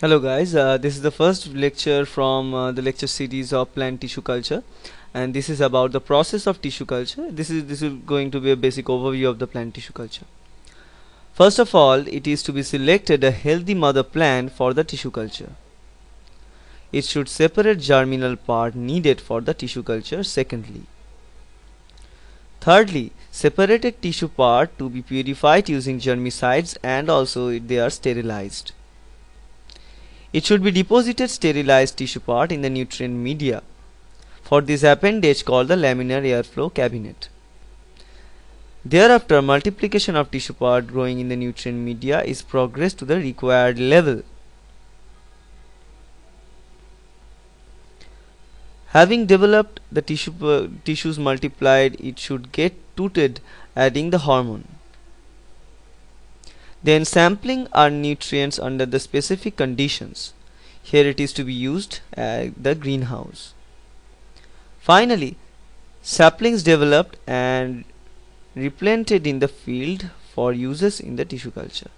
Hello guys, uh, this is the first lecture from uh, the lecture series of plant tissue culture and this is about the process of tissue culture. This is, this is going to be a basic overview of the plant tissue culture. First of all, it is to be selected a healthy mother plant for the tissue culture. It should separate germinal part needed for the tissue culture secondly. Thirdly, separated tissue part to be purified using germicides and also they are sterilized. It should be deposited sterilized tissue part in the nutrient media. For this appendage called the laminar airflow cabinet. Thereafter, multiplication of tissue part growing in the nutrient media is progressed to the required level. Having developed the tissue, uh, tissues multiplied, it should get tooted adding the hormone then sampling our nutrients under the specific conditions here it is to be used at the greenhouse finally saplings developed and replanted in the field for uses in the tissue culture